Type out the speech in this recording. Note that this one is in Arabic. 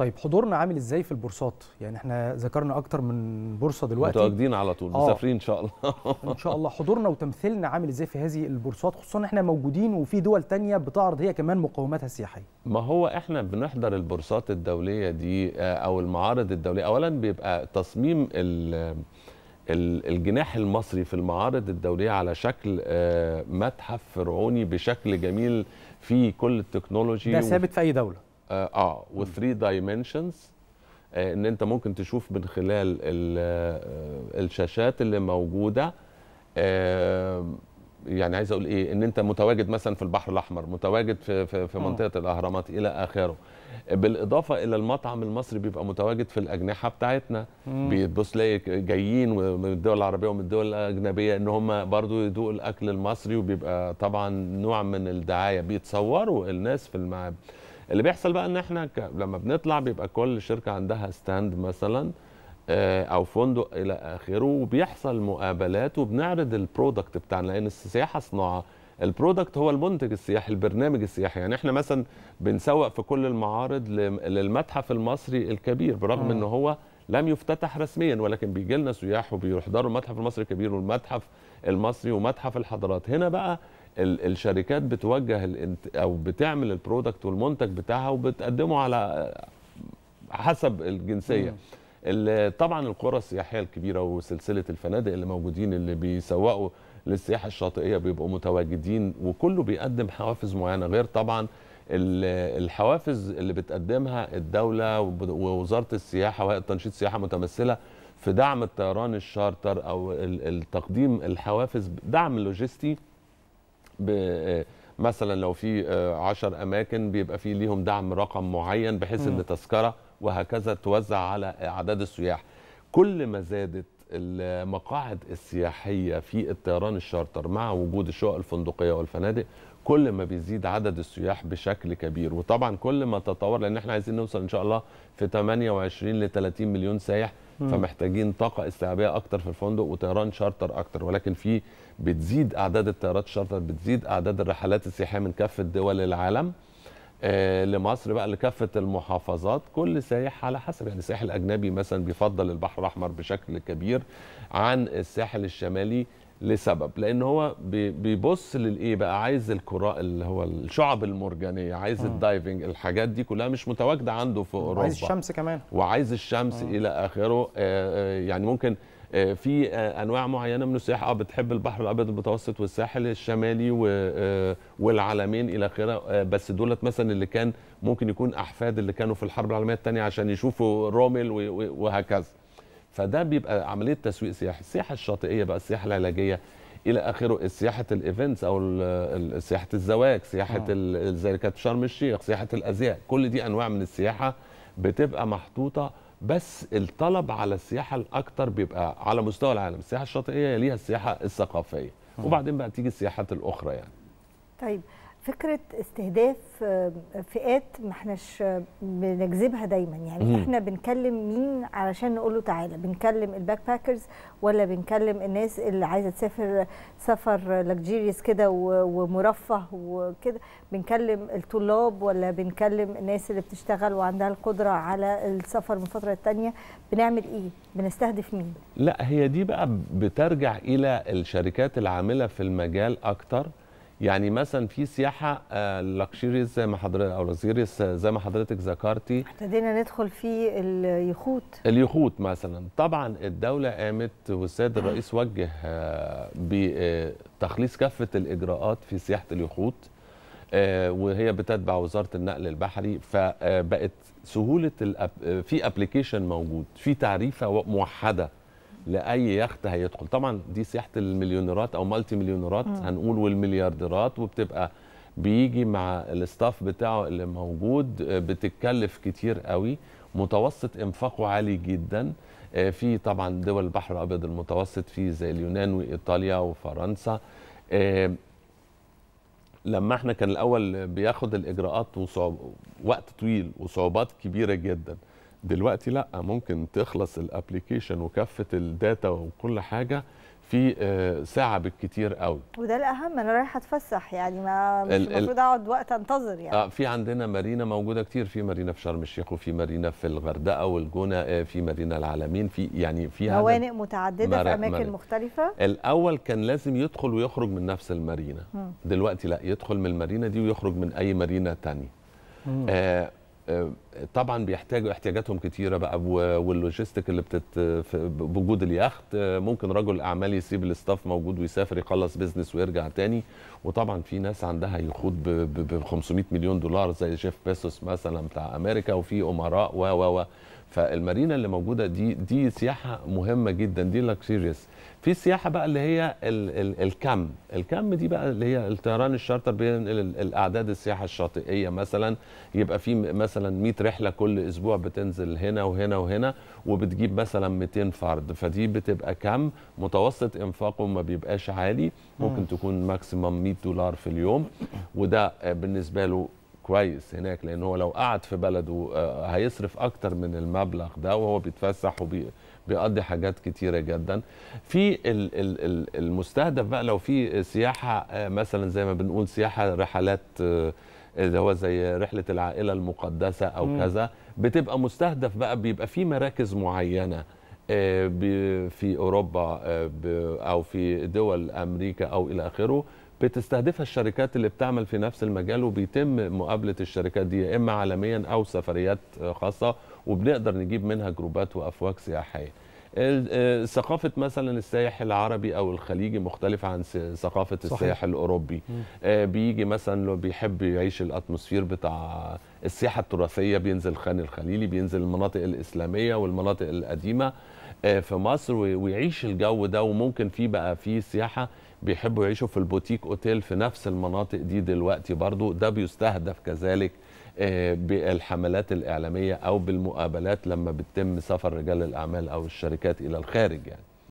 طيب حضورنا عامل ازاي في البورصات؟ يعني احنا ذكرنا اكتر من بورصه دلوقتي متواجدين على طول آه. مسافرين ان شاء الله ان شاء الله حضورنا وتمثيلنا عامل ازاي في هذه البورصات خصوصا احنا موجودين وفي دول تانية بتعرض هي كمان مقوماتها السياحيه ما هو احنا بنحضر البورصات الدوليه دي آه، او المعارض الدوليه اولا بيبقى تصميم الجناح المصري في المعارض الدوليه على شكل آه، متحف فرعوني بشكل جميل فيه كل التكنولوجي ده ثابت في اي دوله اه, و و3 دايمنشنز آه ان انت ممكن تشوف من خلال آه، الشاشات اللي موجوده آه يعني عايز اقول ايه ان انت متواجد مثلا في البحر الاحمر متواجد في في, في منطقه الاهرامات الى اخره بالاضافه الى المطعم المصري بيبقى متواجد في الاجنحه بتاعتنا بيبص لي جايين من الدول العربيه ومن الدول الاجنبيه ان هم برضو يدوقوا الاكل المصري وبيبقى طبعا نوع من الدعايه بيتصوروا الناس في المعابد اللي بيحصل بقى ان احنا ك... لما بنطلع بيبقى كل شركه عندها ستاند مثلا آه، او فندق الى اخره وبيحصل مقابلات وبنعرض البرودكت بتاعنا لان السياحه صناعه البرودكت هو المنتج السياحي البرنامج السياحي يعني احنا مثلا بنسوق في كل المعارض للمتحف المصري الكبير برغم م. ان هو لم يفتتح رسميا ولكن بيجي لنا سياح وبيحضروا المتحف المصري الكبير والمتحف المصري ومتحف الحضارات هنا بقى الشركات بتوجه او بتعمل البرودكت والمنتج بتاعها وبتقدمه على حسب الجنسيه طبعا القرى السياحيه الكبيره وسلسله الفنادق اللي موجودين اللي بيسوقوا للسياحه الشاطئيه بيبقوا متواجدين وكله بيقدم حوافز معينه غير طبعا الحوافز اللي بتقدمها الدوله ووزاره السياحه وهيئه تنشيط السياحه متمثله في دعم الطيران الشارتر او تقديم الحوافز دعم لوجستي آه، مثلا لو في 10 آه، اماكن بيبقى في ليهم دعم رقم معين بحيث ان تذكره وهكذا توزع على اعداد السياح كل ما زادت المقاعد السياحيه في الطيران الشارتر مع وجود الشقق الفندقيه والفنادق كل ما بيزيد عدد السياح بشكل كبير وطبعا كل ما تطور لان احنا عايزين نوصل ان شاء الله في 28 ل 30 مليون سائح فمحتاجين طاقه استيعابيه اكتر في الفندق وطيران شارتر اكتر ولكن في بتزيد اعداد الطيارات الشارتر بتزيد اعداد الرحلات السياحيه من كافه دول العالم آه لمصر بقى لكافه المحافظات كل سائح على حسب يعني السائح الاجنبي مثلا بيفضل البحر الاحمر بشكل كبير عن الساحل الشمالي لسبب لان هو بيبص للايه بقى عايز الكراء اللي هو الشعب المرجانيه عايز الدايفنج الحاجات دي كلها مش متواجده عنده في اوروبا عايز الشمس كمان وعايز الشمس م. الى اخره آه، آه، يعني ممكن آه، في انواع معينه من السياح بتحب البحر الابيض المتوسط والساحل الشمالي والعلمين الى اخره بس دولت مثلا اللي كان ممكن يكون احفاد اللي كانوا في الحرب العالميه الثانيه عشان يشوفوا رومل وهكذا فده بيبقى عمليه تسويق سياحي السياحه الشاطئيه بقى السياحه العلاجيه الى اخره سياحه الايفنتس او سياحه الزواج سياحه آه. زي كانت شرم الشيخ سياحه الازياء كل دي انواع من السياحه بتبقى محطوطه بس الطلب على السياحه الاكثر بيبقى على مستوى العالم السياحه الشاطئيه يليها السياحه الثقافيه آه. وبعدين بقى تيجي السياحات الاخرى يعني طيب فكره استهداف آه، فئات ما احناش آه، بنجذبها دايما يعني مم. احنا بنكلم مين علشان نقول له تعالى بنكلم الباك باكرز ولا بنكلم الناس اللي عايزه تسافر سفر لكجيريس كده ومرفه وكده بنكلم الطلاب ولا بنكلم الناس اللي بتشتغل وعندها القدره على السفر من فتره تانية بنعمل ايه بنستهدف مين لا هي دي بقى بترجع الى الشركات العامله في المجال اكتر يعني مثلا في سياحه لكشيريز آه، زي ما حضرتك او لكشيريز زي ما حضرتك ذكرتي ابتدينا ندخل في اليخوت اليخوت مثلا طبعا الدوله قامت والسيد الرئيس وجه آه، بتخليص آه، كافه الاجراءات في سياحه اليخوت وهي بتتبع وزاره النقل البحري فبقت سهوله في ابلكيشن موجود في تعريفه موحده لاي يخت هيدخل طبعا دي سياحه المليونيرات او مالتي مليونيرات هنقول والمليارديرات وبتبقى بيجي مع الاستاف بتاعه اللي موجود آه، بتتكلف كتير قوي متوسط انفاقه عالي جدا آه، في طبعا دول البحر الابيض المتوسط في زي اليونان وايطاليا وفرنسا آه، لما احنا كان الاول بياخد الاجراءات وصعوب وقت طويل وصعوبات كبيره جدا دلوقتي لا ممكن تخلص الابلكيشن وكافه الداتا وكل حاجه في آه، ساعه بالكتير قوي وده الاهم انا رايح اتفسح يعني ما مش المفروض اقعد وقت انتظر يعني اه في عندنا مارينا موجوده كتير في مارينا في شرم الشيخ وفي مارينا في الغردقه والجونه آه، في مارينا العالمين في يعني في موانئ متعدده في اماكن مختلفه الاول كان لازم يدخل ويخرج من نفس المارينا دلوقتي لا يدخل من المارينا دي ويخرج من اي مارينا ثانيه آه طبعا بيحتاجوا احتياجاتهم كتيره بقى واللوجيستيك اللي بتت بوجود اليخت ممكن رجل اعمال يسيب الاستاف موجود ويسافر يخلص بيزنس ويرجع تاني وطبعا في ناس عندها يخوض ب 500 مليون دولار زي جيف بيسوس مثلا بتاع امريكا وفي امراء و و و فالمارينا اللي موجوده دي دي سياحه مهمه جدا دي لكسيريس في السياحه بقى اللي هي ال ال الكم الكم دي بقى اللي هي الطيران الشارتر بينقل الاعداد السياحه الشاطئيه مثلا يبقى في مثلا 100 رحله كل اسبوع بتنزل هنا وهنا وهنا وبتجيب مثلا 200 فرد فدي بتبقى كم متوسط انفاقه ما بيبقاش عالي ممكن تكون ماكسيمم 100 دولار في اليوم وده بالنسبه له كويس هناك لان هو لو قعد في بلده آه، هيصرف اكتر من المبلغ ده وهو بيتفسح وبيقضي حاجات كتيره جدا في المستهدف بقى لو في سياحه آه، مثلا زي ما بنقول سياحه رحلات آه، اللي هو زي رحله العائله المقدسه او م. كذا بتبقى مستهدف بقى بيبقى في مراكز معينه في اوروبا او في دول امريكا او الى اخره بتستهدفها الشركات اللي بتعمل في نفس المجال وبيتم مقابله الشركات دي يا اما عالميا او سفريات خاصه وبنقدر نجيب منها جروبات وافواج سياحيه. آه، ثقافة مثلا السائح العربي أو الخليجي مختلفة عن ثقافة السائح الأوروبي آه، بيجي مثلا لو بيحب يعيش الأتموسفير بتاع السياحة التراثية بينزل خان الخليلي بينزل المناطق الإسلامية والمناطق القديمة آه، في مصر ويعيش الجو ده وممكن في بقى في سياحه بيحبوا يعيشوا في البوتيك اوتيل في نفس المناطق دي دلوقتي برضو ده بيستهدف كذلك آه، بالحملات الاعلاميه او بالمقابلات لما بتتم سفر رجال الاعمال او الشركات الى الخارج يعني